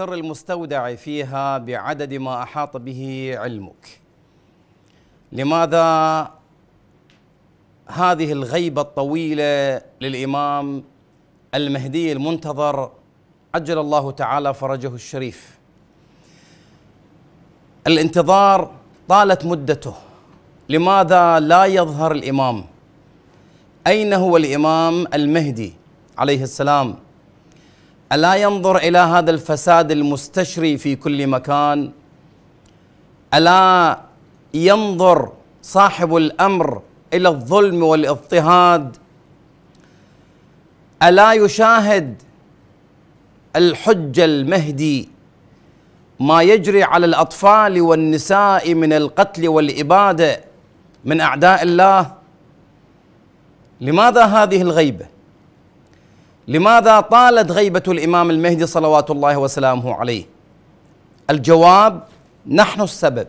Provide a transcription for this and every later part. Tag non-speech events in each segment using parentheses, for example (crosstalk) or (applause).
سر المستودع فيها بعدد ما أحاط به علمك لماذا هذه الغيبة الطويلة للإمام المهدي المنتظر عجل الله تعالى فرجه الشريف الانتظار طالت مدته لماذا لا يظهر الإمام أين هو الإمام المهدي عليه السلام ألا ينظر إلى هذا الفساد المستشري في كل مكان ألا ينظر صاحب الأمر إلى الظلم والاضطهاد ألا يشاهد الحج المهدي ما يجري على الأطفال والنساء من القتل والإبادة من أعداء الله لماذا هذه الغيبه لماذا طالت غيبة الإمام المهدي صلوات الله وسلامه عليه الجواب نحن السبب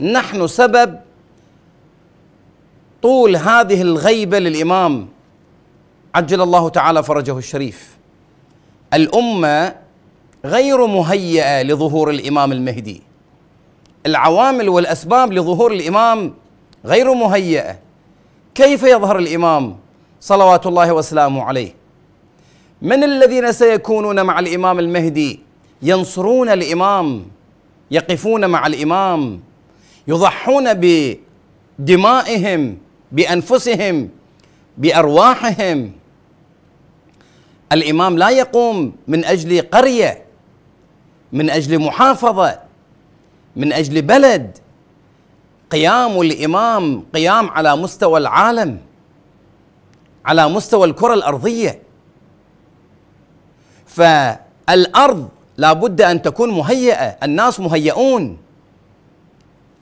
نحن سبب طول هذه الغيبة للإمام عجل الله تعالى فرجه الشريف الأمة غير مهيئة لظهور الإمام المهدي العوامل والأسباب لظهور الإمام غير مهيئة كيف يظهر الإمام صلوات الله وسلامه عليه من الذين سيكونون مع الامام المهدي ينصرون الامام يقفون مع الامام يضحون بدمائهم بانفسهم بارواحهم الامام لا يقوم من اجل قريه من اجل محافظه من اجل بلد قيام الامام قيام على مستوى العالم على مستوى الكره الارضيه فالارض لابد ان تكون مهيئه الناس مهيئون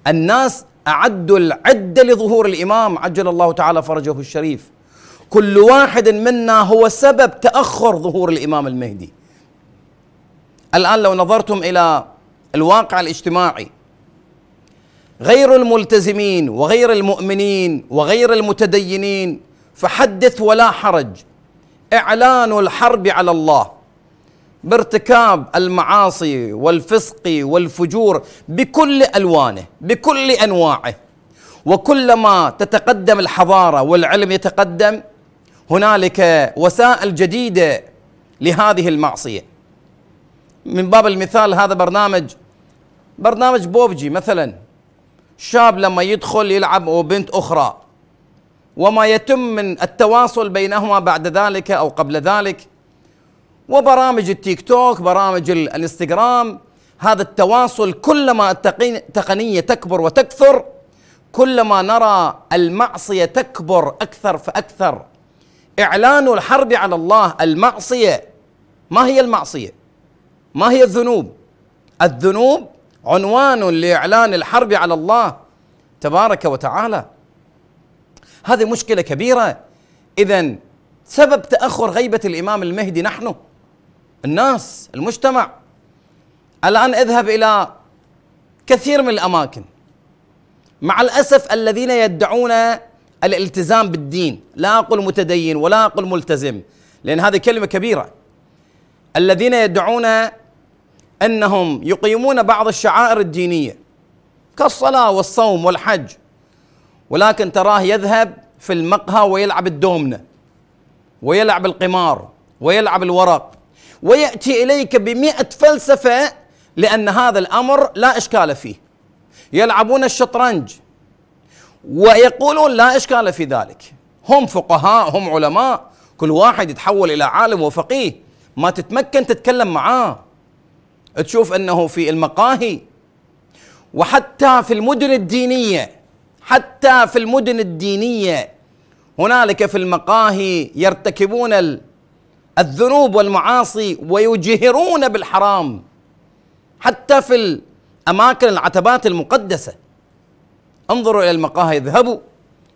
الناس اعدوا العده لظهور الامام عجل الله تعالى فرجه الشريف كل واحد منا هو سبب تاخر ظهور الامام المهدي الان لو نظرتم الى الواقع الاجتماعي غير الملتزمين وغير المؤمنين وغير المتدينين فحدث ولا حرج اعلان الحرب على الله بارتكاب المعاصي والفسق والفجور بكل الوانه بكل انواعه وكلما تتقدم الحضاره والعلم يتقدم هنالك وسائل جديده لهذه المعصيه من باب المثال هذا برنامج برنامج بوبجي مثلا شاب لما يدخل يلعب وبنت اخرى وما يتم من التواصل بينهما بعد ذلك او قبل ذلك وبرامج التيك توك برامج الانستغرام هذا التواصل كلما التقنيه تكبر وتكثر كلما نرى المعصيه تكبر اكثر فاكثر اعلان الحرب على الله المعصيه ما هي المعصيه ما هي الذنوب الذنوب عنوان لاعلان الحرب على الله تبارك وتعالى هذه مشكله كبيره اذا سبب تاخر غيبه الامام المهدي نحن الناس المجتمع الآن اذهب إلى كثير من الأماكن مع الأسف الذين يدعون الالتزام بالدين لا أقول متدين ولا أقول ملتزم لأن هذه كلمة كبيرة الذين يدعون أنهم يقيمون بعض الشعائر الدينية كالصلاة والصوم والحج ولكن تراه يذهب في المقهى ويلعب الدومنة ويلعب القمار ويلعب الورق ويأتي إليك بمئة فلسفة لأن هذا الأمر لا إشكال فيه يلعبون الشطرنج ويقولون لا إشكال في ذلك هم فقهاء هم علماء كل واحد يتحول إلى عالم وفقيه ما تتمكن تتكلم معاه تشوف أنه في المقاهي وحتى في المدن الدينية حتى في المدن الدينية هنالك في المقاهي يرتكبون الذنوب والمعاصي ويجهرون بالحرام حتى في الأماكن العتبات المقدسة انظروا إلى المقاهي اذهبوا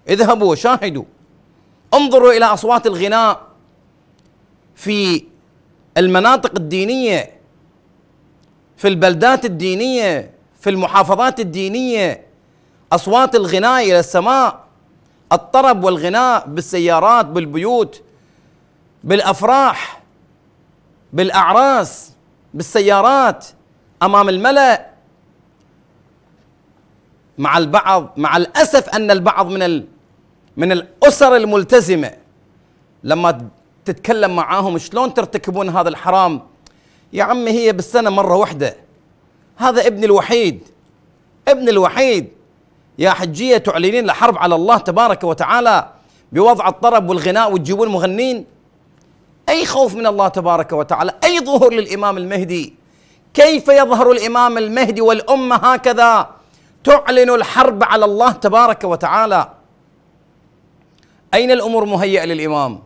اذهبوا وشاهدوا انظروا إلى أصوات الغناء في المناطق الدينية في البلدات الدينية في المحافظات الدينية أصوات الغناء إلى السماء الطرب والغناء بالسيارات بالبيوت بالافراح بالاعراس بالسيارات امام الملا مع البعض مع الاسف ان البعض من ال من الاسر الملتزمه لما تتكلم معاهم شلون ترتكبون هذا الحرام يا عمي هي بالسنه مره واحده هذا ابني الوحيد ابني الوحيد يا حجيه تعلنين الحرب على الله تبارك وتعالى بوضع الطرب والغناء وتجيبون مغنين أي خوف من الله تبارك وتعالى أي ظهور للإمام المهدي كيف يظهر الإمام المهدي والأمة هكذا تعلن الحرب على الله تبارك وتعالى أين الأمور مهيئة للإمام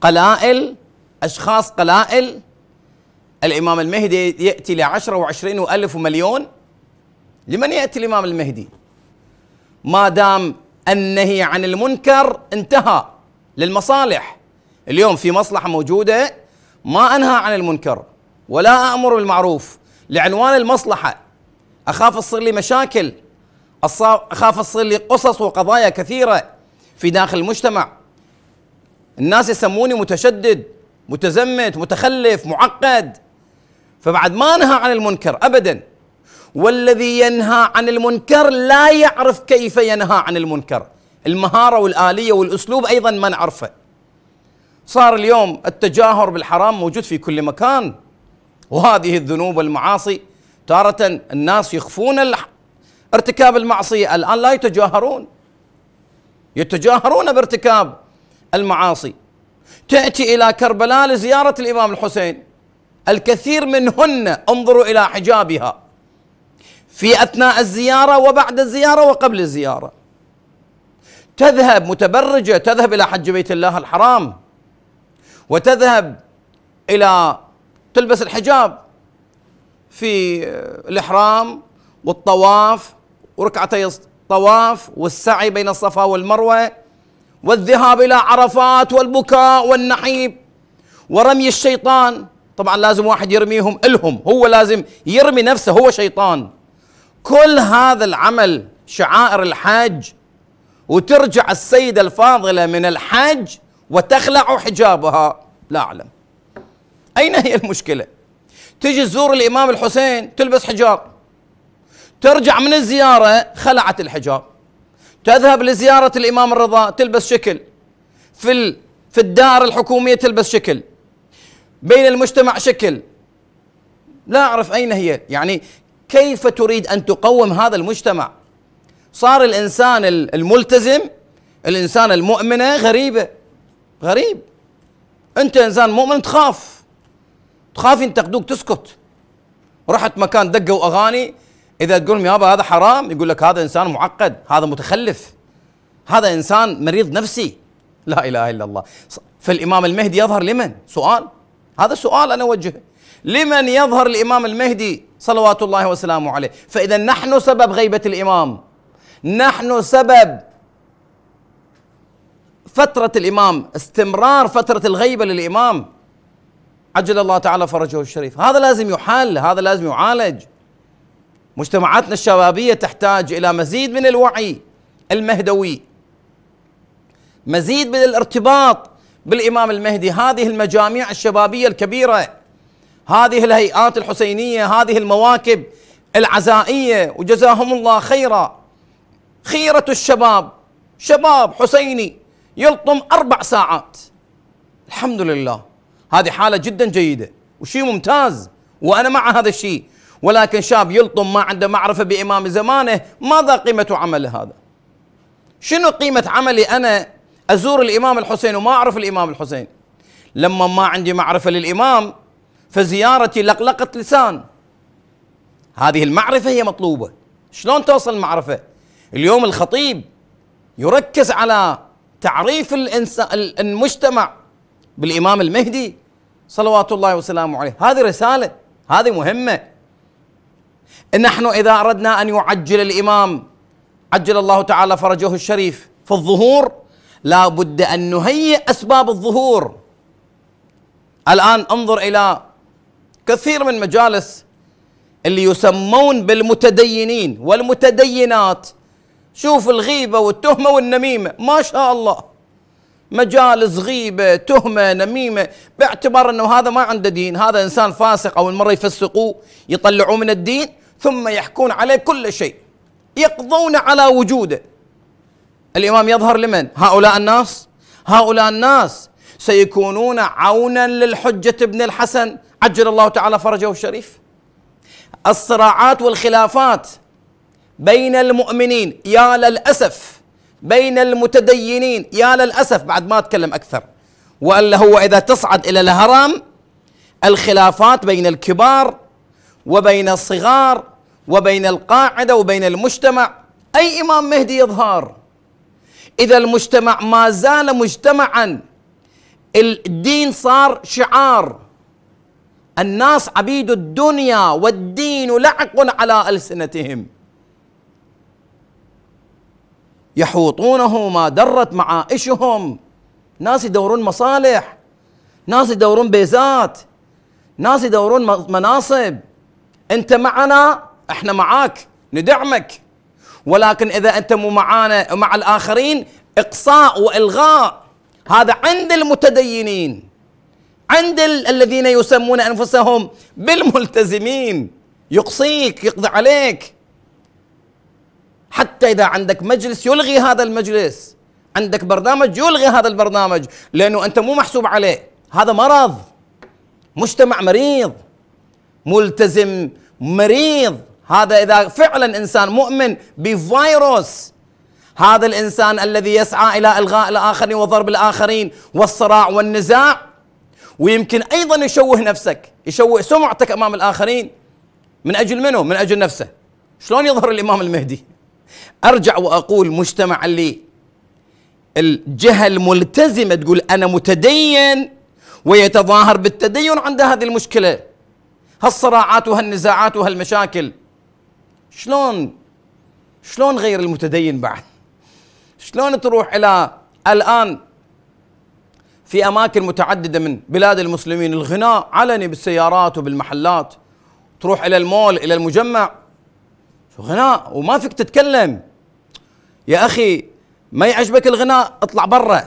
قلائل أشخاص قلائل الإمام المهدي يأتي لعشرة وعشرين وألف ومليون لمن يأتي الإمام المهدي ما دام النهي عن المنكر انتهى للمصالح اليوم في مصلحة موجودة ما أنهى عن المنكر ولا أمر بالمعروف لعنوان المصلحة أخاف تصير لي مشاكل أخاف تصير لي قصص وقضايا كثيرة في داخل المجتمع الناس يسموني متشدد متزمت متخلف معقد فبعد ما أنهى عن المنكر أبدا والذي ينهى عن المنكر لا يعرف كيف ينهى عن المنكر المهارة والآلية والأسلوب أيضا ما نعرفه صار اليوم التجاهر بالحرام موجود في كل مكان وهذه الذنوب والمعاصي تارة الناس يخفون ارتكاب المعصية الآن لا يتجاهرون يتجاهرون بارتكاب المعاصي تأتي إلى كربلاء لزيارة الإمام الحسين الكثير منهن انظروا إلى حجابها في أثناء الزيارة وبعد الزيارة وقبل الزيارة تذهب متبرجة تذهب إلى حج بيت الله الحرام وتذهب إلى تلبس الحجاب في الإحرام والطواف وركعتي الطواف والسعي بين الصفا والمروة والذهاب إلى عرفات والبكاء والنحيب ورمي الشيطان طبعا لازم واحد يرميهم إلهم هو لازم يرمي نفسه هو شيطان كل هذا العمل شعائر الحاج وترجع السيدة الفاضلة من الحج وتخلع حجابها لا أعلم أين هي المشكلة تجي تزور الإمام الحسين تلبس حجاب ترجع من الزيارة خلعت الحجاب تذهب لزيارة الإمام الرضا تلبس شكل في في الدار الحكومية تلبس شكل بين المجتمع شكل لا أعرف أين هي يعني كيف تريد أن تقوم هذا المجتمع صار الإنسان الملتزم الإنسان المؤمنة غريبة غريب انت انسان مؤمن تخاف تخاف ينتقدوك تسكت رحت مكان دقوا اغاني اذا تقول لهم يابا هذا حرام يقول لك هذا انسان معقد هذا متخلف هذا انسان مريض نفسي لا اله الا الله فالامام المهدي يظهر لمن سؤال هذا سؤال انا اوجهه لمن يظهر الامام المهدي صلوات الله وسلامه عليه فاذا نحن سبب غيبه الامام نحن سبب فترة الإمام استمرار فترة الغيبة للإمام عجل الله تعالى فرجه الشريف هذا لازم يحل هذا لازم يعالج مجتمعاتنا الشبابية تحتاج إلى مزيد من الوعي المهدوي مزيد من الارتباط بالإمام المهدي هذه المجاميع الشبابية الكبيرة هذه الهيئات الحسينية هذه المواكب العزائية وجزاهم الله خيرا خيرة الشباب شباب حسيني يلطم أربع ساعات الحمد لله هذه حالة جدا جيدة وشيء ممتاز وأنا مع هذا الشيء ولكن شاب يلطم ما عنده معرفة بإمام زمانه ماذا قيمة عمل هذا شنو قيمة عملي أنا أزور الإمام الحسين وما أعرف الإمام الحسين لما ما عندي معرفة للإمام فزيارتي لقلقة لسان هذه المعرفة هي مطلوبة شلون توصل المعرفة اليوم الخطيب يركز على تعريف المجتمع بالإمام المهدي صلوات الله وسلامه عليه هذه رسالة هذه مهمة نحن إذا أردنا أن يعجل الإمام عجل الله تعالى فرجه الشريف في الظهور لا بد أن نهيئ أسباب الظهور الآن انظر إلى كثير من مجالس اللي يسمون بالمتدينين والمتدينات شوف الغيبة والتهمة والنميمة ما شاء الله مجالس غيبة تهمة نميمة باعتبار أنه هذا ما عنده دين هذا إنسان فاسق أو المرة يفسقوه يطلعوه من الدين ثم يحكون عليه كل شيء يقضون على وجوده الإمام يظهر لمن؟ هؤلاء الناس هؤلاء الناس سيكونون عونا للحجة ابن الحسن عجل الله تعالى فرجه الشريف الصراعات والخلافات بين المؤمنين يا للأسف بين المتدينين يا للأسف بعد ما أتكلم أكثر وألا هو إذا تصعد إلى الهرم الخلافات بين الكبار وبين الصغار وبين القاعدة وبين المجتمع أي إمام مهدي يظهر إذا المجتمع ما زال مجتمعا الدين صار شعار الناس عبيد الدنيا والدين لعق على ألسنتهم يحوطونه ما درت معائشهم ناس يدورون مصالح ناس يدورون بيزات ناس يدورون مناصب انت معنا احنا معاك ندعمك ولكن اذا انت مو معانا مع الاخرين اقصاء والغاء هذا عند المتدينين عند الذين يسمون انفسهم بالملتزمين يقصيك يقضي عليك حتى إذا عندك مجلس يلغي هذا المجلس عندك برنامج يلغي هذا البرنامج لأنه أنت مو محسوب عليه هذا مرض مجتمع مريض ملتزم مريض هذا إذا فعلا إنسان مؤمن بفيروس هذا الإنسان الذي يسعى إلى إلغاء الآخرين وضرب الآخرين والصراع والنزاع ويمكن أيضا يشوه نفسك يشوه سمعتك أمام الآخرين من أجل منه من أجل نفسه شلون يظهر الإمام المهدي ارجع واقول مجتمع اللي الجهه الملتزمه تقول انا متدين ويتظاهر بالتدين عند هذه المشكله هالصراعات وهالنزاعات وهالمشاكل شلون شلون غير المتدين بعد شلون تروح الى الان في اماكن متعدده من بلاد المسلمين الغناء علني بالسيارات وبالمحلات تروح الى المول الى المجمع غناء وما فيك تتكلم يا اخي ما يعجبك الغناء اطلع برا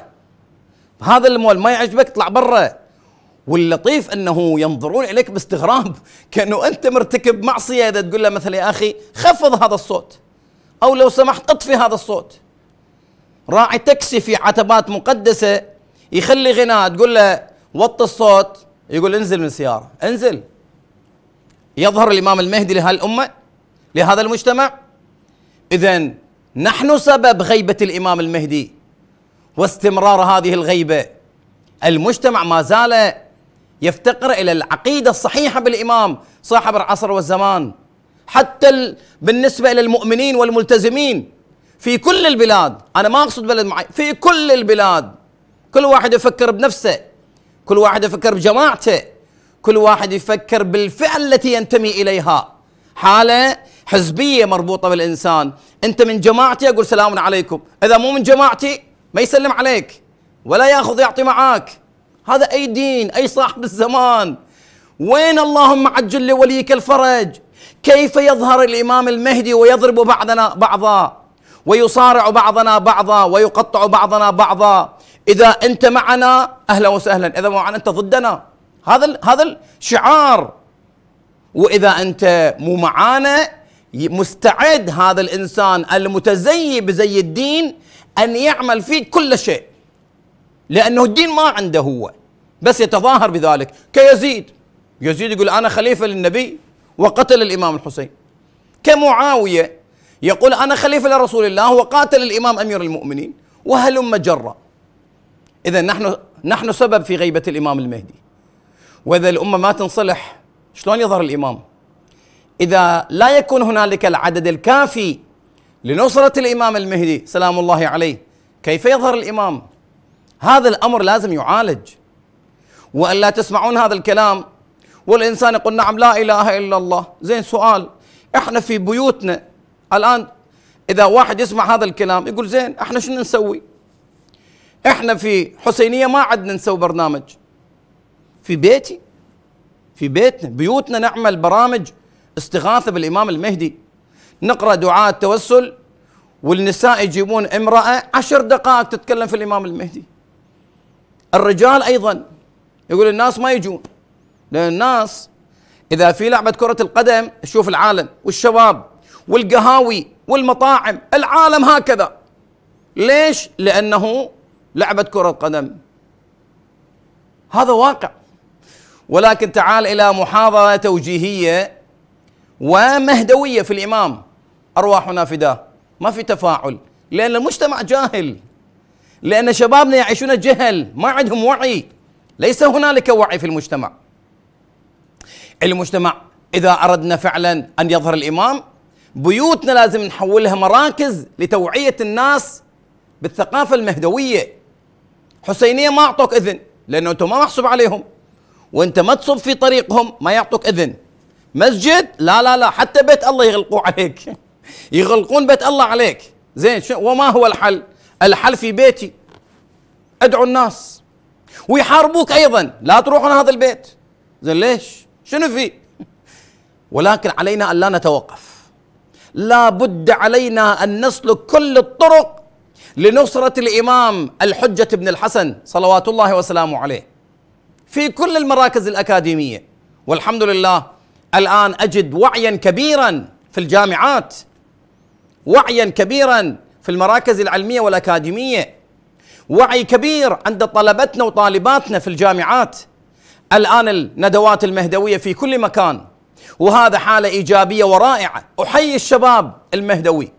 هذا المول ما يعجبك اطلع برا واللطيف انه ينظرون اليك باستغراب كانه انت مرتكب معصيه اذا تقول له مثلا يا اخي خفض هذا الصوت او لو سمحت اطفي هذا الصوت راعي تاكسي في عتبات مقدسه يخلي غناء تقول له وطي الصوت يقول انزل من السياره انزل يظهر الامام المهدي لهالامه لهذا المجتمع اذا نحن سبب غيبه الامام المهدي واستمرار هذه الغيبه المجتمع ما زال يفتقر الى العقيده الصحيحه بالامام صاحب العصر والزمان حتى بالنسبه الى المؤمنين والملتزمين في كل البلاد انا ما اقصد بلد معين في كل البلاد كل واحد يفكر بنفسه كل واحد يفكر بجماعته كل واحد يفكر بالفئه التي ينتمي اليها حاله حزبيه مربوطه بالانسان انت من جماعتي اقول سلام عليكم اذا مو من جماعتي ما يسلم عليك ولا ياخذ يعطي معاك هذا اي دين اي صاحب الزمان وين اللهم عجل لوليك الفرج كيف يظهر الامام المهدي ويضرب بعضنا بعضا ويصارع بعضنا بعضا ويقطع بعضنا بعضا اذا انت معنا اهلا وسهلا اذا معنا انت ضدنا هذا هذا الشعار واذا انت مو معانا مستعد هذا الانسان المتزي بزي الدين ان يعمل فيه كل شيء لانه الدين ما عنده هو بس يتظاهر بذلك كيزيد يزيد يقول انا خليفه للنبي وقتل الامام الحسين كمعاويه يقول انا خليفه لرسول الله وقاتل الامام امير المؤمنين وهلم جرا اذا نحن نحن سبب في غيبه الامام المهدي واذا الامه ما تنصلح شلون يظهر الامام إذا لا يكون هنالك العدد الكافي لنصرة الإمام المهدي سلام الله عليه كيف يظهر الإمام هذا الأمر لازم يعالج وألا تسمعون هذا الكلام والإنسان يقول نعم لا إله إلا الله زين سؤال إحنا في بيوتنا الآن إذا واحد يسمع هذا الكلام يقول زين إحنا شنو نسوي إحنا في حسينية ما عدنا نسوي برنامج في بيتي في بيتنا بيوتنا نعمل برامج استغاثه بالامام المهدي نقرا دعاء التوسل والنساء يجيبون امراه عشر دقائق تتكلم في الامام المهدي الرجال ايضا يقول الناس ما يجون لان الناس اذا في لعبه كره القدم شوف العالم والشباب والقهاوي والمطاعم العالم هكذا ليش؟ لانه لعبه كره قدم هذا واقع ولكن تعال الى محاضره توجيهيه ومهدوية في الإمام أرواحنا فداه ما في تفاعل لأن المجتمع جاهل لأن شبابنا يعيشون جهل ما عندهم وعي ليس هنالك وعي في المجتمع المجتمع إذا أردنا فعلا أن يظهر الإمام بيوتنا لازم نحولها مراكز لتوعية الناس بالثقافة المهدوية حسينية ما أعطوك إذن لأنه أنت ما محسوب عليهم وأنت ما تصب في طريقهم ما يعطوك إذن مسجد لا لا لا حتى بيت الله يغلقوه عليك (laughs) يغلقون بيت الله عليك زين وما هو الحل الحل في بيتي ادعو الناس ويحاربوك ايضا لا تروحون هذا البيت زين ليش شنو في (laughs) ولكن علينا ان لا نتوقف لا بد علينا ان نسلك كل الطرق لنصرة الإمام الحجة بن الحسن صلوات الله وسلامه عليه في كل المراكز الأكاديمية والحمد لله الان اجد وعيا كبيرا في الجامعات وعيا كبيرا في المراكز العلميه والاكاديميه وعي كبير عند طلبتنا وطالباتنا في الجامعات الان الندوات المهدويه في كل مكان وهذا حاله ايجابيه ورائعه احيي الشباب المهدوي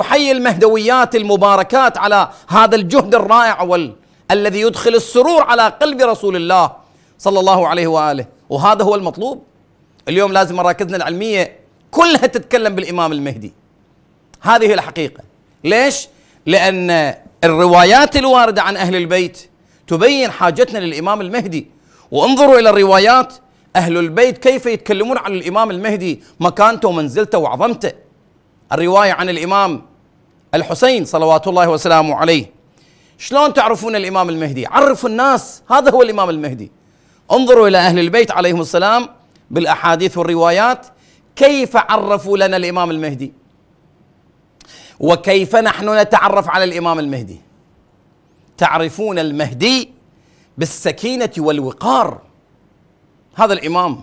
احيي المهدويات المباركات على هذا الجهد الرائع وال... الذي يدخل السرور على قلب رسول الله صلى الله عليه واله وهذا هو المطلوب اليوم لازم مراكزنا العلميه كلها تتكلم بالامام المهدي هذه الحقيقه ليش لان الروايات الوارده عن اهل البيت تبين حاجتنا للامام المهدي وانظروا الى الروايات اهل البيت كيف يتكلمون عن الامام المهدي مكانته ومنزلته وعظمته الروايه عن الامام الحسين صلوات الله وسلامه عليه شلون تعرفون الامام المهدي عرفوا الناس هذا هو الامام المهدي انظروا الى اهل البيت عليهم السلام بالاحاديث والروايات كيف عرفوا لنا الامام المهدي وكيف نحن نتعرف على الامام المهدي تعرفون المهدي بالسكينه والوقار هذا الامام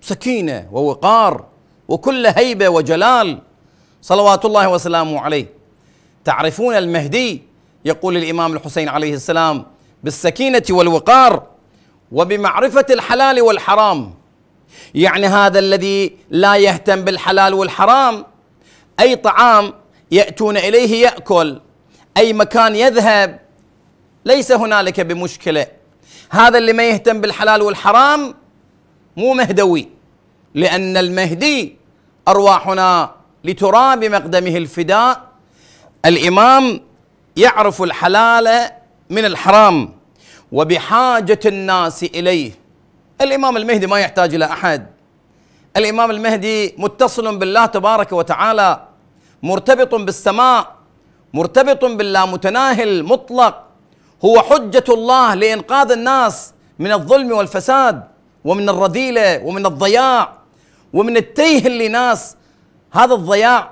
سكينه ووقار وكل هيبه وجلال صلوات الله وسلامه عليه تعرفون المهدي يقول الامام الحسين عليه السلام بالسكينه والوقار وبمعرفه الحلال والحرام يعني هذا الذي لا يهتم بالحلال والحرام اي طعام ياتون اليه ياكل اي مكان يذهب ليس هنالك بمشكله هذا اللي ما يهتم بالحلال والحرام مو مهدوي لان المهدي ارواحنا لتراب مقدمه الفداء الامام يعرف الحلال من الحرام وبحاجه الناس اليه الإمام المهدي ما يحتاج إلى أحد الإمام المهدي متصل بالله تبارك وتعالى مرتبط بالسماء مرتبط متناهي مطلق هو حجة الله لإنقاذ الناس من الظلم والفساد ومن الرذيلة ومن الضياع ومن التيه اللي ناس هذا الضياع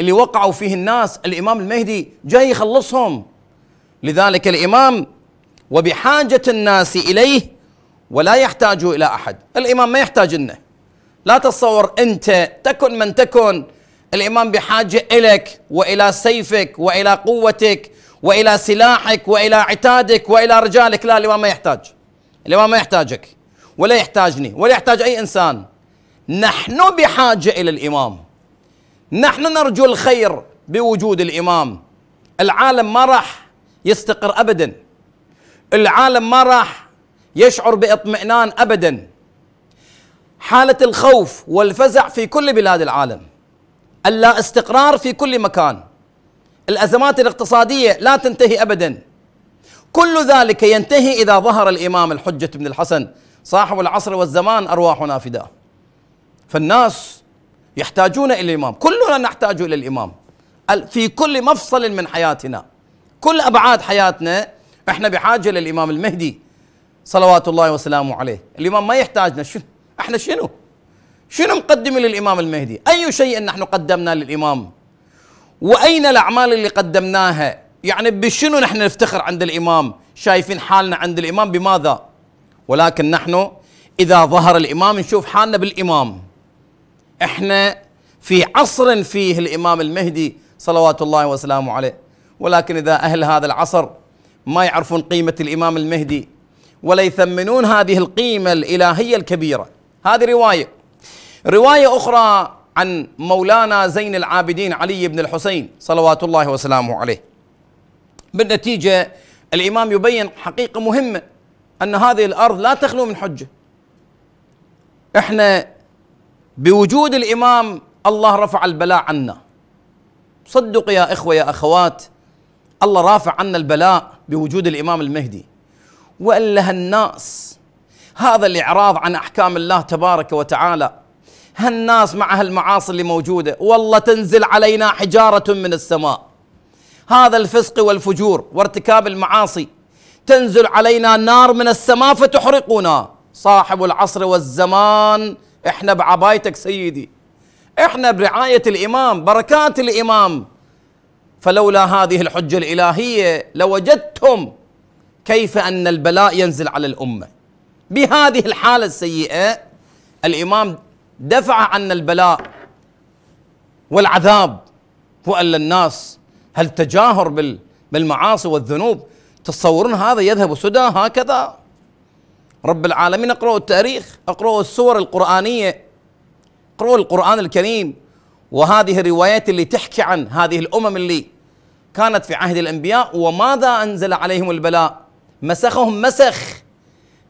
اللي وقعوا فيه الناس الإمام المهدي جاي يخلصهم لذلك الإمام وبحاجة الناس إليه ولا يحتاج إلى أحد الإمام ما يحتاج انه لا تتصور أنت تكن من تكن الإمام بحاجة إليك وإلى سيفك وإلى قوتك وإلى سلاحك وإلى عتادك وإلى رجالك لا الإمام ما يحتاج الإمام ما يحتاجك ولا يحتاجني ولا يحتاج أي إنسان نحن بحاجة إلى الإمام نحن نرجو الخير بوجود الإمام العالم ما راح يستقر أبدا العالم ما راح يشعر باطمئنان ابدا حاله الخوف والفزع في كل بلاد العالم اللا استقرار في كل مكان الازمات الاقتصاديه لا تنتهي ابدا كل ذلك ينتهي اذا ظهر الامام الحجه بن الحسن صاحب العصر والزمان ارواحنا فداه فالناس يحتاجون الى الامام كلنا نحتاج الى الامام في كل مفصل من حياتنا كل ابعاد حياتنا احنا بحاجه للامام المهدي صلوات الله وسلامه عليه الإمام ما يحتاجنا شنو احنا شنو شنو مقدمين للإمام المهدي أي شيء نحن قدمناه للإمام وأين الأعمال اللي قدمناها يعني بشنو نحن نفتخر عند الإمام شايفين حالنا عند الإمام بماذا ولكن نحن إذا ظهر الإمام نشوف حالنا بالإمام احنا في عصر فيه الإمام المهدي صلوات الله وسلامه عليه ولكن إذا أهل هذا العصر ما يعرفون قيمة الإمام المهدي ولا يثمنون هذه القيمة الإلهية الكبيرة هذه رواية رواية أخرى عن مولانا زين العابدين علي بن الحسين صلوات الله وسلامه عليه بالنتيجة الإمام يبين حقيقة مهمة أن هذه الأرض لا تخلو من حجة إحنا بوجود الإمام الله رفع البلاء عنا صدق يا إخوة يا أخوات الله رافع عنا البلاء بوجود الإمام المهدي وان لها الناس هذا الاعراض عن احكام الله تبارك وتعالى هالناس مع هالمعاصي اللي موجوده والله تنزل علينا حجاره من السماء هذا الفسق والفجور وارتكاب المعاصي تنزل علينا نار من السماء فتحرقنا صاحب العصر والزمان احنا بعبايتك سيدي احنا برعايه الامام بركات الامام فلولا هذه الحجه الالهيه لوجدتم كيف أن البلاء ينزل على الأمة بهذه الحالة السيئة الإمام دفع عنا البلاء والعذاب وألا الناس هل تجاهر بالمعاصي والذنوب تتصورون هذا يذهب سدى هكذا رب العالمين اقرأوا التاريخ اقرأوا السور القرآنية اقرأوا القرآن الكريم وهذه الروايات اللي تحكي عن هذه الأمم اللي كانت في عهد الأنبياء وماذا أنزل عليهم البلاء مسخهم مسخ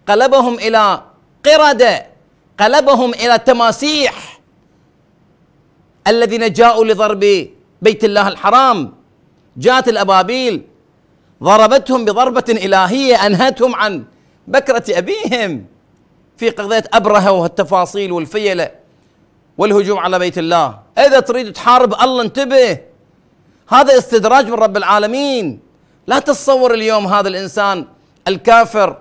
قلبهم الى قرده قلبهم الى تماسيح الذين جاءوا لضرب بيت الله الحرام جاءت الابابيل ضربتهم بضربه الهيه انهتهم عن بكره ابيهم في قضيه ابرهه والتفاصيل والفيله والهجوم على بيت الله اذا تريد تحارب الله انتبه هذا استدراج من رب العالمين لا تتصور اليوم هذا الانسان الكافر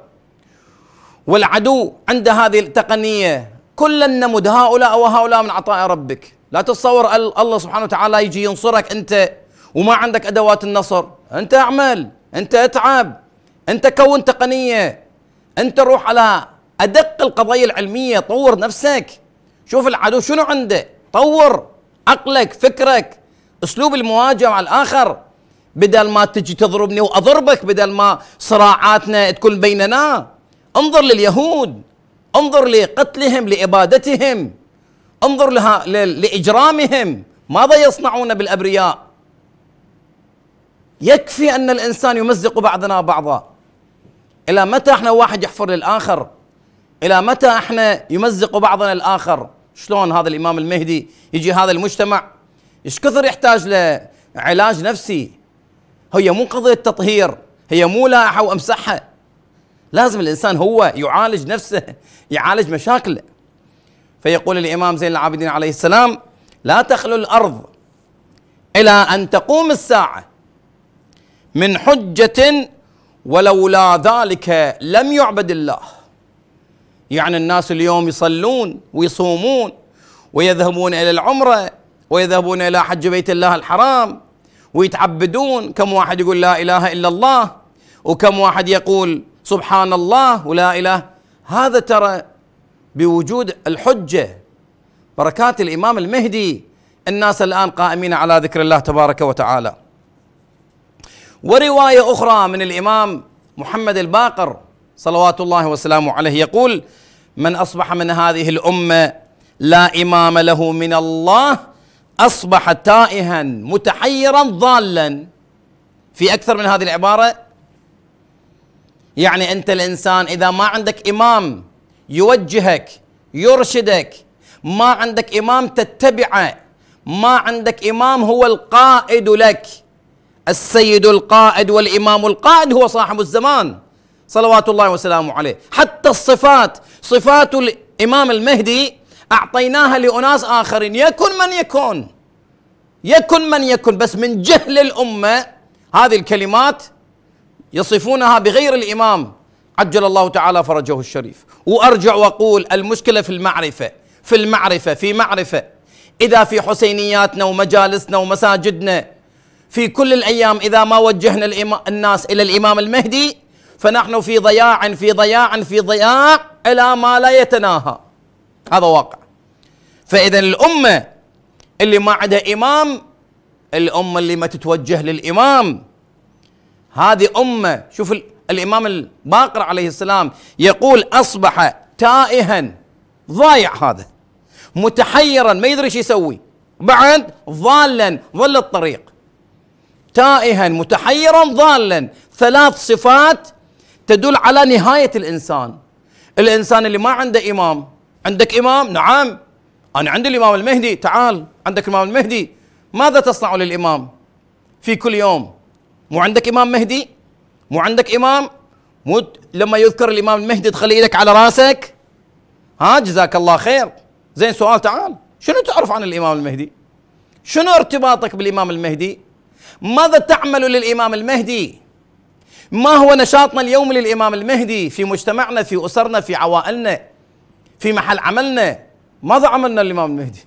والعدو عند هذه التقنية كل نمد هؤلاء وهؤلاء من عطاء ربك لا تتصور الله سبحانه وتعالى يجي ينصرك أنت وما عندك أدوات النصر أنت أعمل أنت أتعب أنت كون تقنية أنت روح على أدق القضايا العلمية طور نفسك شوف العدو شنو عنده طور عقلك فكرك أسلوب المواجهة مع الآخر بدل ما تجي تضربني واضربك بدل ما صراعاتنا تكون بيننا انظر لليهود انظر لقتلهم لابادتهم انظر لها لاجرامهم ماذا يصنعون بالابرياء يكفي ان الانسان يمزق بعضنا بعضا الى متى احنا واحد يحفر للاخر الى متى احنا يمزق بعضنا الاخر شلون هذا الامام المهدي يجي هذا المجتمع ايش كثر يحتاج لعلاج نفسي هي مو قضية تطهير هي مو لاحة وامسحها لازم الانسان هو يعالج نفسه يعالج مشاكله فيقول الامام زين العابدين عليه السلام لا تخلو الارض الى ان تقوم الساعه من حجه ولولا ذلك لم يعبد الله يعني الناس اليوم يصلون ويصومون ويذهبون الى العمره ويذهبون الى حج بيت الله الحرام ويتعبدون كم واحد يقول لا إله إلا الله وكم واحد يقول سبحان الله ولا إله هذا ترى بوجود الحجة بركات الإمام المهدي الناس الآن قائمين على ذكر الله تبارك وتعالى ورواية أخرى من الإمام محمد الباقر صلوات الله وسلامه عليه يقول من أصبح من هذه الأمة لا إمام له من الله أصبح تائها متحيرا ضالا في أكثر من هذه العبارة يعني أنت الإنسان إذا ما عندك إمام يوجهك يرشدك ما عندك إمام تتبعه ما عندك إمام هو القائد لك السيد القائد والإمام القائد هو صاحب الزمان صلوات الله وسلامه عليه حتى الصفات صفات الإمام المهدي أعطيناها لأناس آخرين يكن من يكون يكن من يكن بس من جهل الأمة هذه الكلمات يصفونها بغير الإمام عجل الله تعالى فرجه الشريف وأرجع وأقول المشكلة في المعرفة في المعرفة في معرفة إذا في حسينياتنا ومجالسنا ومساجدنا في كل الأيام إذا ما وجهنا الناس إلى الإمام المهدي فنحن في ضياع في ضياع في ضياع إلى ما لا يتناهى هذا واقع فإذا الأمة اللي ما عندها إمام الأمة اللي ما تتوجه للإمام هذه أمة شوف الإمام الباقر عليه السلام يقول أصبح تائها ضايع هذا متحيرا ما يدري شو يسوي بعد ضالا ظل الطريق تائها متحيرا ضالا ثلاث صفات تدل على نهاية الإنسان الإنسان اللي ما عنده إمام عندك إمام نعم أنا عند الإمام المهدي تعال عندك الإمام المهدي ماذا تصنع للإمام في كل يوم مو عندك إمام مهدي مو عندك إمام مو لما يذكر الإمام المهدي تخلي إيدك على راسك ها جزاك الله خير زين سؤال تعال شنو تعرف عن الإمام المهدي شنو ارتباطك بالإمام المهدي ماذا تعمل للإمام المهدي ما هو نشاطنا اليوم للإمام المهدي في مجتمعنا في أسرنا في عوائلنا في محل عملنا ماذا عملنا الإمام المهدي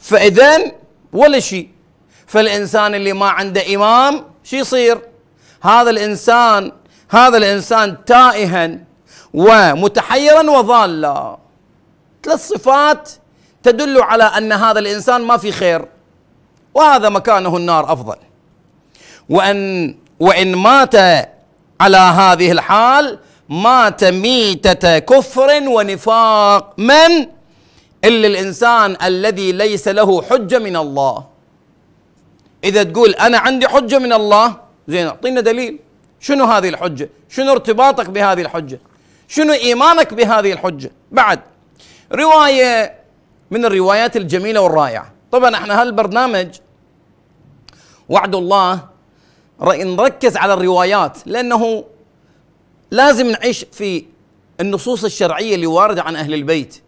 فإذا ولا شيء فالإنسان اللي ما عنده إمام شو يصير هذا الإنسان هذا الإنسان تائها ومتحيرا وضالا ثلاث صفات تدل على أن هذا الإنسان ما في خير وهذا مكانه النار أفضل وأن وإن مات على هذه الحال مات ميتة كفر ونفاق من إلا الإنسان الذي ليس له حجة من الله إذا تقول أنا عندي حجة من الله زين أعطينا دليل شنو هذه الحجة شنو ارتباطك بهذه الحجة شنو إيمانك بهذه الحجة بعد رواية من الروايات الجميلة والرائعة طبعا احنا هالبرنامج وعد الله نركز على الروايات لأنه لازم نعيش في النصوص الشرعية اللي واردة عن أهل البيت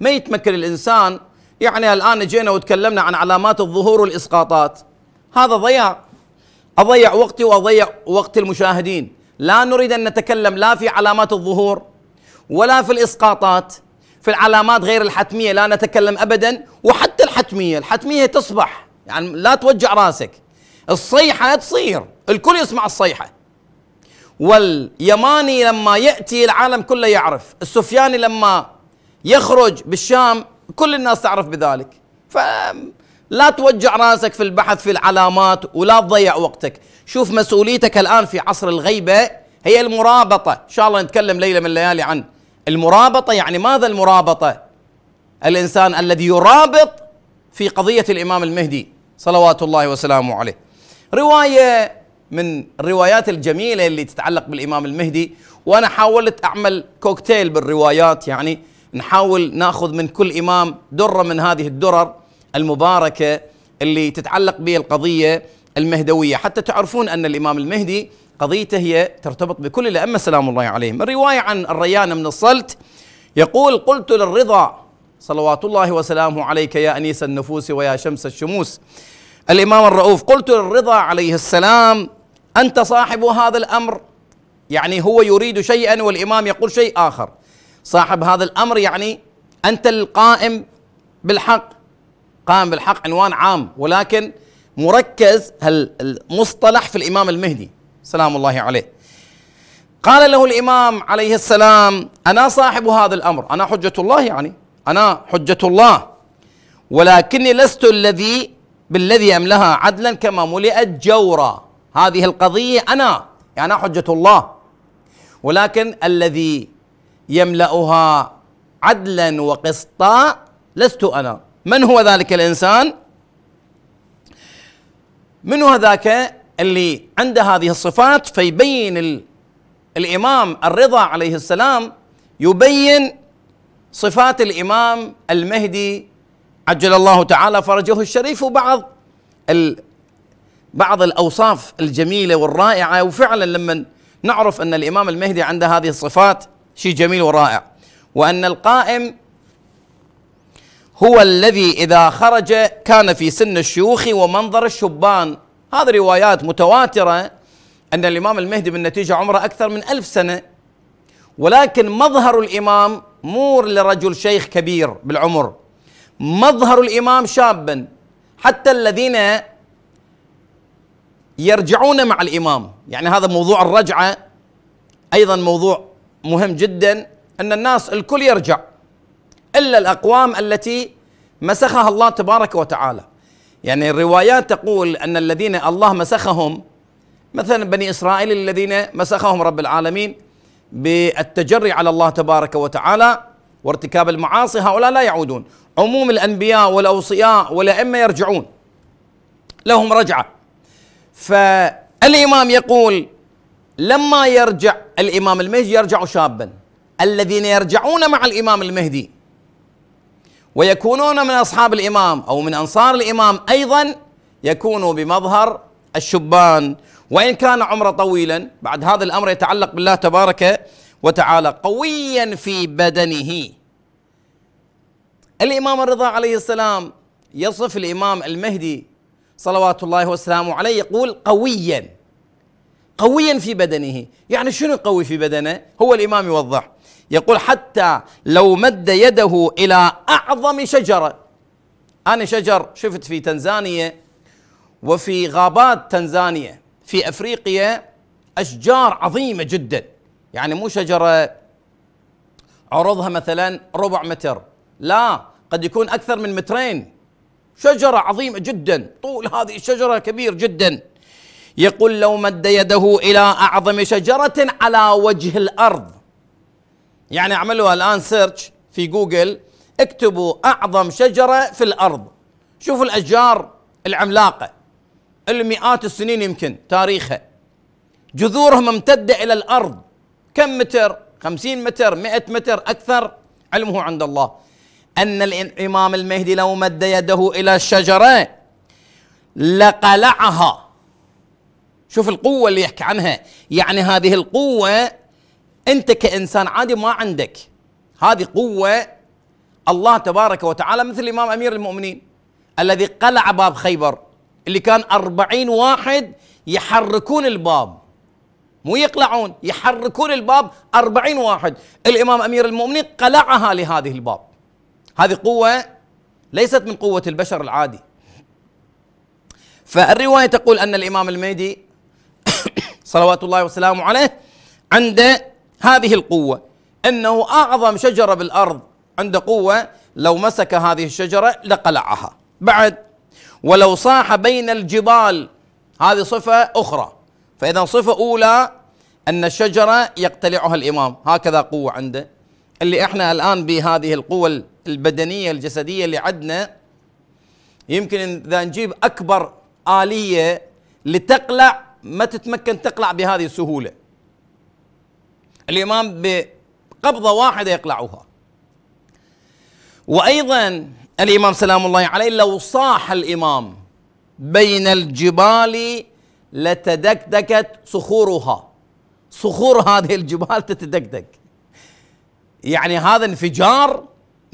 ما يتمكن الإنسان يعني الآن جينا وتكلمنا عن علامات الظهور والإسقاطات هذا ضياع أضيع وقتي وأضيع وقت المشاهدين لا نريد أن نتكلم لا في علامات الظهور ولا في الإسقاطات في العلامات غير الحتمية لا نتكلم أبدا وحتى الحتمية الحتمية تصبح يعني لا توجع راسك الصيحة تصير الكل يسمع الصيحة واليماني لما يأتي العالم كله يعرف السفياني لما يخرج بالشام كل الناس تعرف بذلك فلا توجع راسك في البحث في العلامات ولا تضيع وقتك شوف مسؤوليتك الآن في عصر الغيبة هي المرابطة إن شاء الله نتكلم ليلة من الليالي عن المرابطة يعني ماذا المرابطة الإنسان الذي يرابط في قضية الإمام المهدي صلوات الله وسلامه عليه رواية من الروايات الجميلة اللي تتعلق بالإمام المهدي وأنا حاولت أعمل كوكتيل بالروايات يعني نحاول ناخذ من كل امام دره من هذه الدرر المباركه اللي تتعلق بالقضيه المهدويه حتى تعرفون ان الامام المهدي قضيته هي ترتبط بكل الائمه سلام الله عليهم، الروايه عن الريان بن الصلت يقول قلت للرضا صلوات الله وسلامه عليك يا انيس النفوس ويا شمس الشموس الامام الرؤوف قلت للرضا عليه السلام انت صاحب هذا الامر يعني هو يريد شيئا والامام يقول شيء اخر صاحب هذا الامر يعني انت القائم بالحق قائم بالحق عنوان عام ولكن مركز المصطلح في الامام المهدي سلام الله عليه قال له الامام عليه السلام انا صاحب هذا الامر انا حجه الله يعني انا حجه الله ولكني لست الذي بالذي املها عدلا كما ملئت جورا هذه القضيه انا يعني انا حجه الله ولكن الذي يملأها عدلا وقسطا لست أنا من هو ذلك الإنسان من هو ذاك اللي عنده هذه الصفات فيبين الإمام الرضا عليه السلام يبين صفات الإمام المهدي عجل الله تعالى فرجه الشريف وبعض بعض الأوصاف الجميلة والرائعة وفعلا لما نعرف أن الإمام المهدي عنده هذه الصفات شيء جميل ورائع وأن القائم هو الذي إذا خرج كان في سن الشيوخ ومنظر الشبان هذه روايات متواترة أن الإمام المهدي بالنتيجة عمره أكثر من ألف سنة ولكن مظهر الإمام مور لرجل شيخ كبير بالعمر مظهر الإمام شابا حتى الذين يرجعون مع الإمام يعني هذا موضوع الرجعة أيضا موضوع مهم جدا ان الناس الكل يرجع الا الاقوام التي مسخها الله تبارك وتعالى يعني الروايات تقول ان الذين الله مسخهم مثلا بني اسرائيل الذين مسخهم رب العالمين بالتجري على الله تبارك وتعالى وارتكاب المعاصي هؤلاء لا يعودون عموم الانبياء والاوصياء والائمه يرجعون لهم رجعه فالامام يقول لما يرجع الإمام المهدي يرجع شابا الذين يرجعون مع الإمام المهدي ويكونون من أصحاب الإمام أو من أنصار الإمام أيضا يكونوا بمظهر الشبان وإن كان عمره طويلا بعد هذا الأمر يتعلق بالله تبارك وتعالى قويا في بدنه الإمام الرضا عليه السلام يصف الإمام المهدي صلوات الله وسلامه عليه يقول قويا قويا في بدنه يعني شنو قوي في بدنه هو الإمام يوضح يقول حتى لو مد يده إلى أعظم شجرة أنا شجر شفت في تنزانيا وفي غابات تنزانيا في أفريقيا أشجار عظيمة جدا يعني مو شجرة عرضها مثلا ربع متر لا قد يكون أكثر من مترين شجرة عظيمة جدا طول هذه الشجرة كبير جدا يقول لو مد يده إلى أعظم شجرة على وجه الأرض يعني اعملوها الآن سيرش في جوجل اكتبوا أعظم شجرة في الأرض شوفوا الأشجار العملاقة المئات السنين يمكن تاريخها جذورها ممتدة إلى الأرض كم متر خمسين متر مئة متر أكثر علمه عند الله أن الإمام المهدي لو مد يده إلى الشجرة لقلعها شوف القوه اللي يحكي عنها يعني هذه القوه انت كانسان عادي ما عندك هذه قوه الله تبارك وتعالى مثل الامام امير المؤمنين الذي قلع باب خيبر اللي كان أربعين واحد يحركون الباب مو يقلعون يحركون الباب أربعين واحد الإمام أمير المؤمنين قلعها لهذه الباب هذه قوة ليست من قوة البشر العادي فالرواية تقول أن الإمام الميدي صلوات الله وسلامه عليه عند هذه القوة أنه أعظم شجرة بالأرض عند قوة لو مسك هذه الشجرة لقلعها بعد ولو صاح بين الجبال هذه صفة أخرى فإذا صفة أولى أن الشجرة يقتلعها الإمام هكذا قوة عنده اللي إحنا الآن بهذه القوة البدنية الجسدية اللي عندنا يمكن إذا نجيب أكبر آلية لتقلع ما تتمكن تقلع بهذه السهولة الإمام بقبضة واحدة يقلعها وأيضا الإمام سلام الله عليه لو صاح الإمام بين الجبال لتدكدكت صخورها صخور هذه الجبال تتدكدك يعني هذا انفجار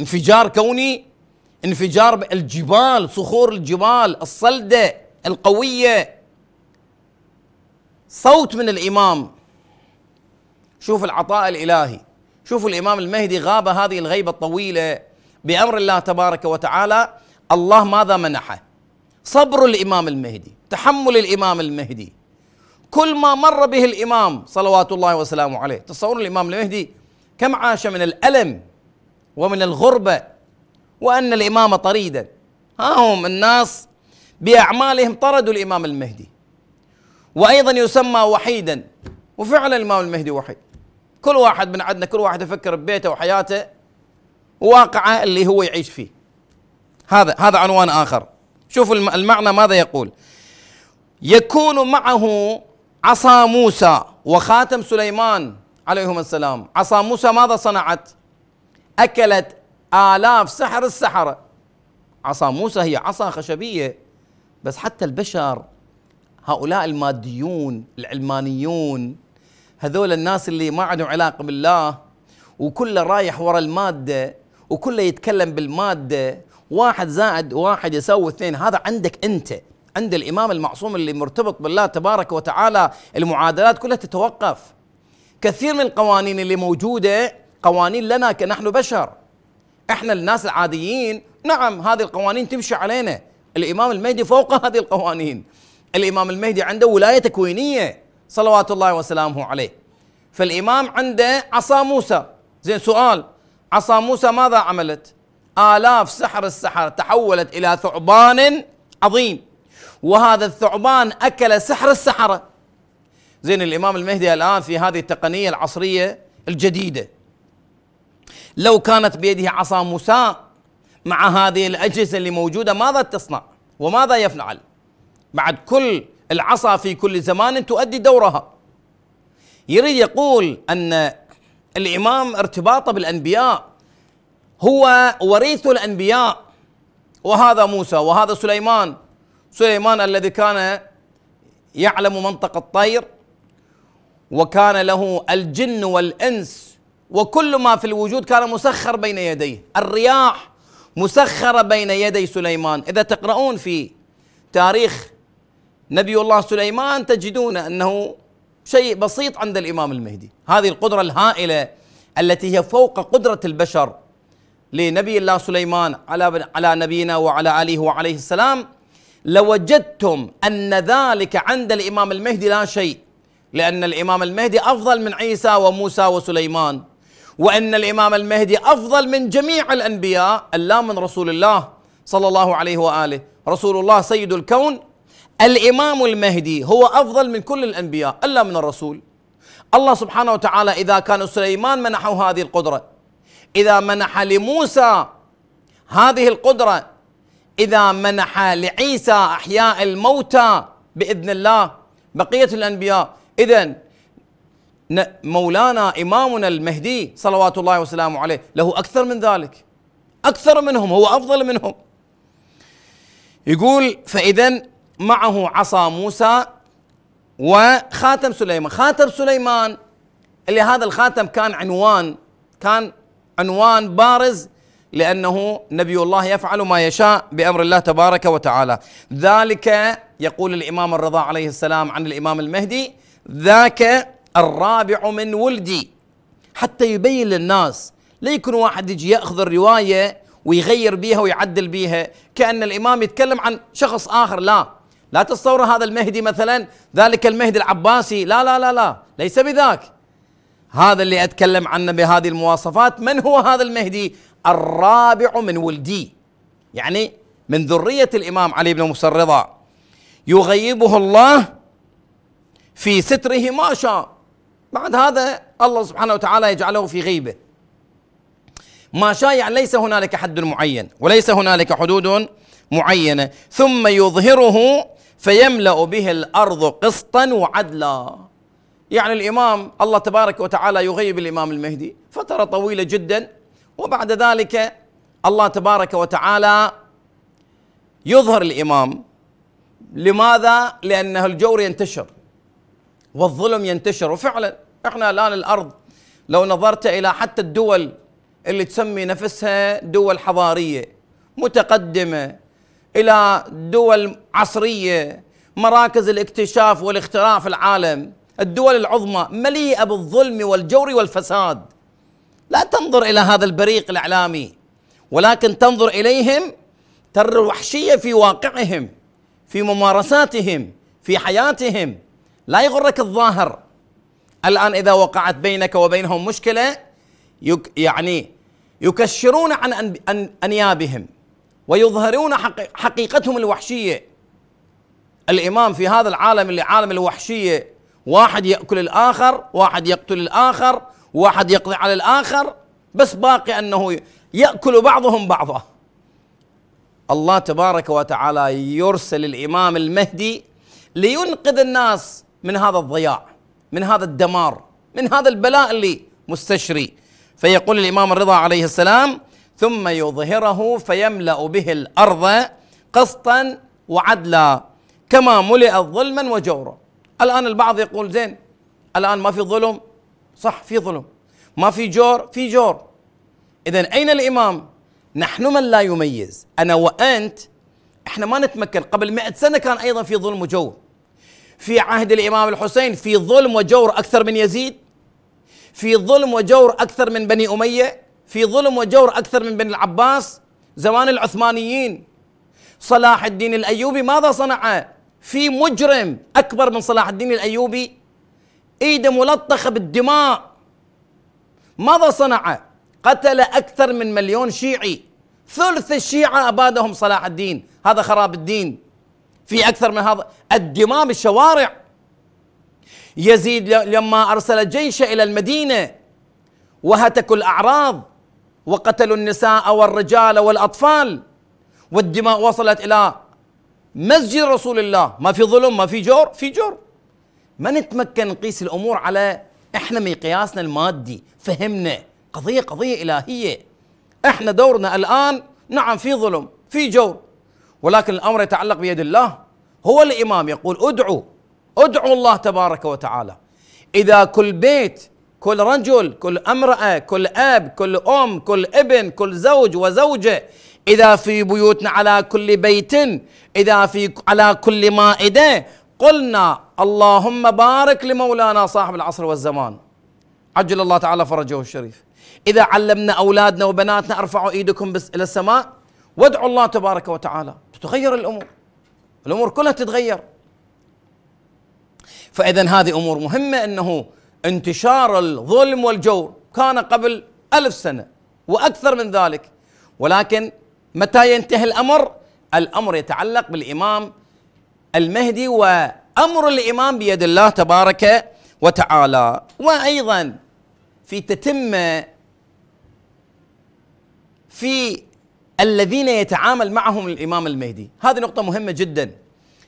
انفجار كوني انفجار الجبال صخور الجبال الصلدة القوية صوت من الامام شوف العطاء الالهي شوف الامام المهدي غاب هذه الغيبه الطويله بامر الله تبارك وتعالى الله ماذا منحه صبر الامام المهدي تحمل الامام المهدي كل ما مر به الامام صلوات الله وسلامه عليه تصورون الامام المهدي كم عاش من الالم ومن الغربه وان الامام طريدا ها هم الناس باعمالهم طردوا الامام المهدي وأيضا يسمى وحيدا وفعلا الإمام المهدي وحيد كل واحد من عندنا كل واحد يفكر ببيته وحياته وواقعه اللي هو يعيش فيه هذا هذا عنوان آخر شوفوا المعنى ماذا يقول يكون معه عصا موسى وخاتم سليمان عليهما السلام عصا موسى ماذا صنعت أكلت آلاف سحر السحرة عصا موسى هي عصا خشبية بس حتى البشر هؤلاء الماديون العلمانيون هذول الناس اللي ما عندهم علاقه بالله وكله رايح ورا الماده وكله يتكلم بالماده واحد زائد واحد يساوي اثنين هذا عندك انت عند الامام المعصوم اللي مرتبط بالله تبارك وتعالى المعادلات كلها تتوقف كثير من القوانين اللي موجوده قوانين لنا كنحن بشر احنا الناس العاديين نعم هذه القوانين تمشي علينا الامام المهدي فوق (laughs) هذه القوانين الإمام المهدي عنده ولاية تكوينية صلوات الله وسلامه عليه فالإمام عنده عصا موسى زين سؤال عصا موسى ماذا عملت آلاف سحر السحر تحولت إلى ثعبان عظيم وهذا الثعبان أكل سحر السحرة زين الإمام المهدي الآن في هذه التقنية العصرية الجديدة لو كانت بيده عصا موسى مع هذه الأجهزة اللي موجودة ماذا تصنع وماذا يفعل بعد كل العصا في كل زمان تؤدي دورها يريد يقول أن الإمام ارتباطه بالأنبياء هو وريث الأنبياء وهذا موسى وهذا سليمان سليمان الذي كان يعلم منطق الطير وكان له الجن والإنس وكل ما في الوجود كان مسخر بين يديه الرياح مسخرة بين يدي سليمان إذا تقرؤون في تاريخ نبي الله سليمان تجدون انه شيء بسيط عند الامام المهدي هذه القدره الهائله التي هي فوق قدره البشر لنبي الله سليمان على على نبينا وعلى اله وعليه السلام لوجدتم ان ذلك عند الامام المهدي لا شيء لان الامام المهدي افضل من عيسى وموسى وسليمان وان الامام المهدي افضل من جميع الانبياء الا من رسول الله صلى الله عليه واله رسول الله سيد الكون الإمام المهدي هو أفضل من كل الأنبياء إلا من الرسول الله سبحانه وتعالى إذا كان سليمان منحه هذه القدرة إذا منح لموسى هذه القدرة إذا منح لعيسى أحياء الموتى بإذن الله بقية الأنبياء إذا مولانا إمامنا المهدي صلوات الله وسلامه عليه له أكثر من ذلك أكثر منهم هو أفضل منهم يقول فإذا معه عصا موسى وخاتم سليمان خاتم سليمان اللي هذا الخاتم كان عنوان كان عنوان بارز لأنه نبي الله يفعل ما يشاء بأمر الله تبارك وتعالى ذلك يقول الإمام الرضا عليه السلام عن الإمام المهدي ذاك الرابع من ولدي حتى يبين للناس لا يكون واحد يجي ياخذ الروايه ويغير بيها ويعدل بيها كان الامام يتكلم عن شخص اخر لا لا تتصور هذا المهدي مثلا ذلك المهدي العباسي لا لا لا لا ليس بذاك هذا اللي أتكلم عنه بهذه المواصفات من هو هذا المهدي الرابع من ولدي يعني من ذرية الإمام علي بن موسى الرضا يغيبه الله في ستره ما شاء بعد هذا الله سبحانه وتعالى يجعله في غيبه ما شاء يعني ليس هنالك حد معين وليس هنالك حدود معينه ثم يظهره فيملأ به الأرض قسطا وعدلا يعني الإمام الله تبارك وتعالى يغيب الإمام المهدي فترة طويلة جدا وبعد ذلك الله تبارك وتعالى يظهر الإمام لماذا؟ لأنه الجور ينتشر والظلم ينتشر وفعلا احنا الآن الأرض لو نظرت إلى حتى الدول اللي تسمي نفسها دول حضارية متقدمة الى دول عصريه مراكز الاكتشاف والاختراع في العالم الدول العظمى مليئه بالظلم والجور والفساد لا تنظر الى هذا البريق الاعلامي ولكن تنظر اليهم ترى الوحشيه في واقعهم في ممارساتهم في حياتهم لا يغرك الظاهر الان اذا وقعت بينك وبينهم مشكله يعني يكشرون عن انيابهم ويظهرون حقيقتهم الوحشيه الامام في هذا العالم اللي عالم الوحشيه واحد ياكل الاخر واحد يقتل الاخر واحد يقضي على الاخر بس باقي انه ياكل بعضهم بعضا الله تبارك وتعالى يرسل الامام المهدي لينقذ الناس من هذا الضياع من هذا الدمار من هذا البلاء اللي مستشري فيقول الامام الرضا عليه السلام ثم يظهره فيملا به الارض قسطا وعدلا كما ملئت ظلما وجورا الان البعض يقول زين الان ما في ظلم صح في ظلم ما في جور في جور اذا اين الامام نحن من لا يميز انا وانت احنا ما نتمكن قبل مئة سنه كان ايضا في ظلم وجور في عهد الامام الحسين في ظلم وجور اكثر من يزيد في ظلم وجور اكثر من بني اميه في ظلم وجور أكثر من بني العباس زمان العثمانيين صلاح الدين الأيوبي ماذا صنع في مجرم أكبر من صلاح الدين الأيوبي إيده ملطخة بالدماء ماذا صنع قتل أكثر من مليون شيعي ثلث الشيعة أبادهم صلاح الدين هذا خراب الدين في أكثر من هذا الدماء بالشوارع يزيد لما أرسل جيشه إلى المدينة وهتكوا الأعراض وقتلوا النساء والرجال والأطفال والدماء وصلت إلى مسجد رسول الله ما في ظلم ما في جور في جور ما نتمكن نقيس الأمور على إحنا مقياسنا المادي فهمنا قضية قضية إلهية إحنا دورنا الآن نعم في ظلم في جور ولكن الأمر يتعلق بيد الله هو الإمام يقول ادعوا ادعوا الله تبارك وتعالى إذا كل بيت كل رجل كل امرأة كل أب كل أم كل ابن كل زوج وزوجة إذا في بيوتنا على كل بيت إذا في على كل مائدة قلنا اللهم بارك لمولانا صاحب العصر والزمان عجل الله تعالى فرجه الشريف إذا علمنا أولادنا وبناتنا ارفعوا إيدكم بس إلى السماء وادعوا الله تبارك وتعالى تتغير الأمور الأمور كلها تتغير فإذا هذه أمور مهمة أنه انتشار الظلم والجور كان قبل ألف سنة وأكثر من ذلك ولكن متى ينتهي الأمر؟ الأمر يتعلق بالإمام المهدي وأمر الإمام بيد الله تبارك وتعالى وأيضا في تتمة في الذين يتعامل معهم الإمام المهدي هذه نقطة مهمة جدا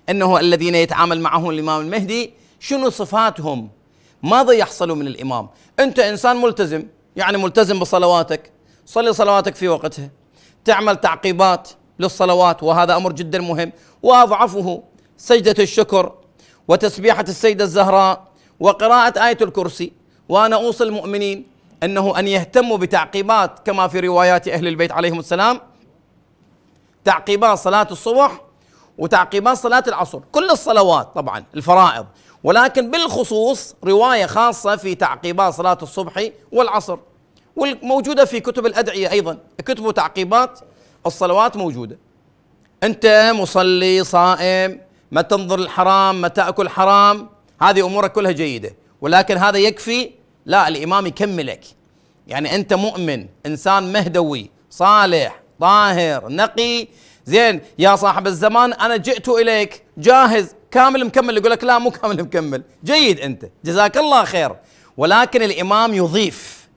أنه الذين يتعامل معهم الإمام المهدي شنو صفاتهم ماذا يحصل من الإمام أنت إنسان ملتزم يعني ملتزم بصلواتك صلي صلواتك في وقتها تعمل تعقيبات للصلوات وهذا أمر جدا مهم وأضعفه سجدة الشكر وتسبيحة السيدة الزهراء وقراءة آية الكرسي وأنا أوصي المؤمنين أنه أن يهتموا بتعقيبات كما في روايات أهل البيت عليهم السلام تعقيبات صلاة الصبح وتعقيبات صلاة العصر كل الصلوات طبعا الفرائض ولكن بالخصوص رواية خاصة في تعقيبات صلاة الصبح والعصر والموجودة في كتب الأدعية أيضا كتب تعقيبات الصلوات موجودة أنت مصلي صائم ما تنظر الحرام ما تأكل حرام هذه أمورك كلها جيدة ولكن هذا يكفي لا الإمام يكملك يعني أنت مؤمن إنسان مهدوي صالح طاهر نقي زين يا صاحب الزمان أنا جئت إليك جاهز كامل مكمل يقول لك لا مو كامل مكمل جيد انت جزاك الله خير ولكن الامام يضيف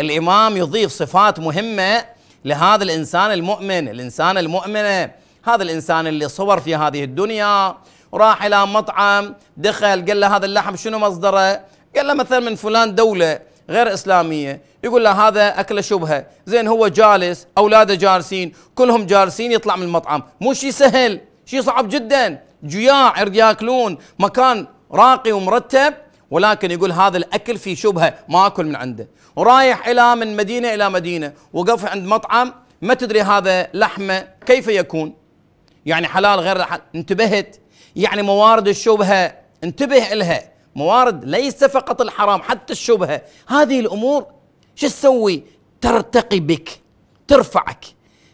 الامام يضيف صفات مهمه لهذا الانسان المؤمن الانسان المؤمنه هذا الانسان اللي صور في هذه الدنيا راح الى مطعم دخل قال له هذا اللحم شنو مصدره قال له مثلا من فلان دوله غير اسلاميه يقول له هذا اكله شبهه زين هو جالس اولاده جالسين كلهم جالسين يطلع من المطعم مو شيء سهل شيء صعب جدا جياع ياكلون مكان راقي ومرتب ولكن يقول هذا الاكل فيه شبهه ما اكل من عنده ورايح الى من مدينه الى مدينه وقف عند مطعم ما تدري هذا لحمه كيف يكون يعني حلال غير حلال انتبهت يعني موارد الشبهه انتبه لها موارد ليس فقط الحرام حتى الشبهه هذه الامور شو تسوي ترتقي بك ترفعك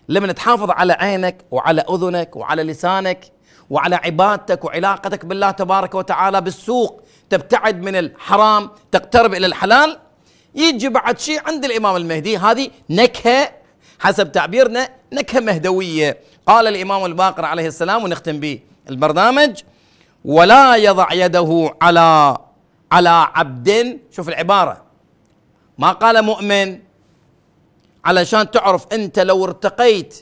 لما تحافظ على عينك وعلى اذنك وعلى لسانك وعلى عبادتك وعلاقتك بالله تبارك وتعالى بالسوق تبتعد من الحرام تقترب الى الحلال يجي بعد شيء عند الامام المهدي هذه نكهه حسب تعبيرنا نكهه مهدويه قال الامام الباقر عليه السلام ونختم به البرنامج ولا يضع يده على على عبد شوف العباره ما قال مؤمن علشان تعرف انت لو ارتقيت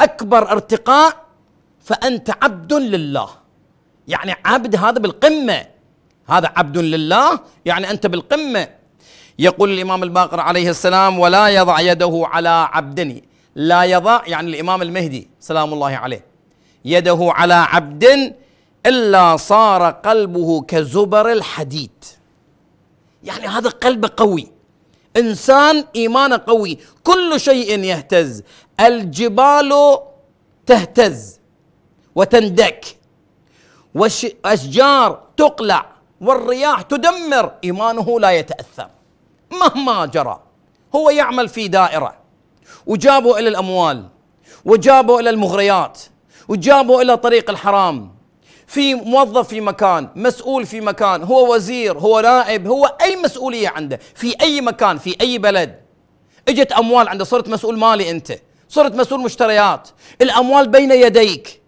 اكبر ارتقاء فأنت عبد لله يعني عبد هذا بالقمة هذا عبد لله يعني أنت بالقمة يقول الإمام الباقر عليه السلام ولا يضع يده على عبد لا يضع يعني الإمام المهدي سلام الله عليه يده على عبد إلا صار قلبه كزبر الحديد يعني هذا قلبه قوي إنسان إيمانه قوي كل شيء يهتز الجبال تهتز وتندك والأشجار تقلع والرياح تدمر إيمانه لا يتأثر مهما جرى هو يعمل في دائرة وجابه إلى الأموال وجابه إلى المغريات وجابه إلى طريق الحرام في موظف في مكان مسؤول في مكان هو وزير هو نائب هو أي مسؤولية عنده في أي مكان في أي بلد اجت أموال عنده صرت مسؤول مالي أنت صرت مسؤول مشتريات الأموال بين يديك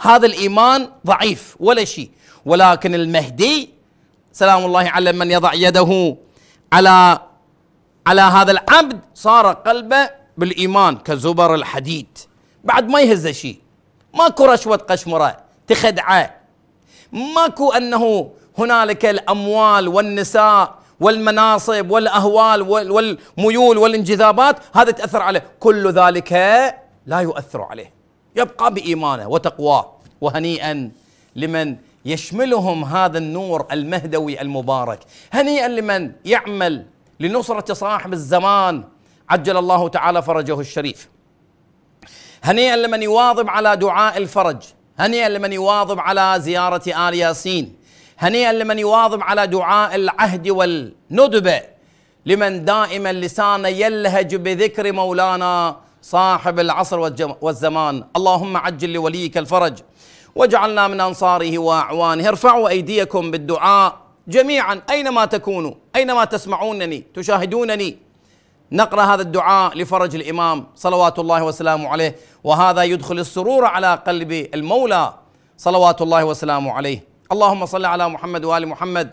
هذا الايمان ضعيف ولا شيء ولكن المهدي سلام الله على من يضع يده على على هذا العبد صار قلبه بالايمان كزبر الحديد بعد ما يهزه شيء ماكو رشوه قشمره تخدعه ماكو انه هنالك الاموال والنساء والمناصب والاهوال والميول والانجذابات هذا تاثر عليه كل ذلك لا يؤثر عليه يبقى بايمانه وتقواه وهنيئا لمن يشملهم هذا النور المهدوي المبارك هنيئا لمن يعمل لنصره صاحب الزمان عجل الله تعالى فرجه الشريف هنيئا لمن يواظب على دعاء الفرج هنيئا لمن يواظب على زياره ال ياسين هنيئا لمن يواظب على دعاء العهد والندبه لمن دائما لسانه يلهج بذكر مولانا صاحب العصر والزمان اللهم عجل لوليك الفرج واجعلنا من أنصاره وأعوانه ارفعوا أيديكم بالدعاء جميعا أينما تكونوا أينما تسمعونني تشاهدونني نقرأ هذا الدعاء لفرج الإمام صلوات الله وسلامه عليه وهذا يدخل السرور على قلب المولى صلوات الله وسلامه عليه اللهم صل على محمد وآل محمد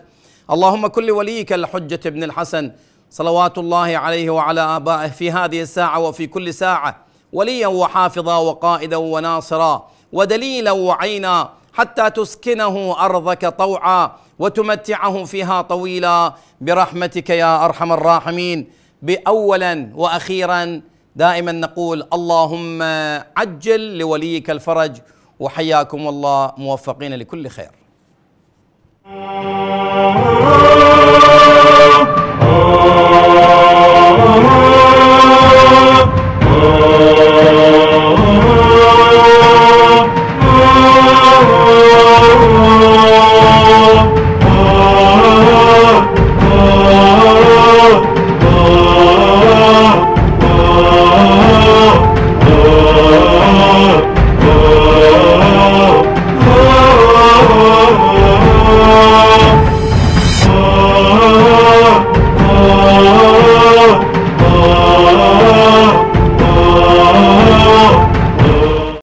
اللهم كل وليك الحجة ابن الحسن صلوات الله عليه وعلى آبائه في هذه الساعة وفي كل ساعة وليا وحافظا وقائدا وناصرا ودليلا وعينا حتى تسكنه أرضك طوعا وتمتعه فيها طويلا برحمتك يا أرحم الراحمين بأولا وأخيرا دائما نقول اللهم عجل لوليك الفرج وحياكم الله موفقين لكل خير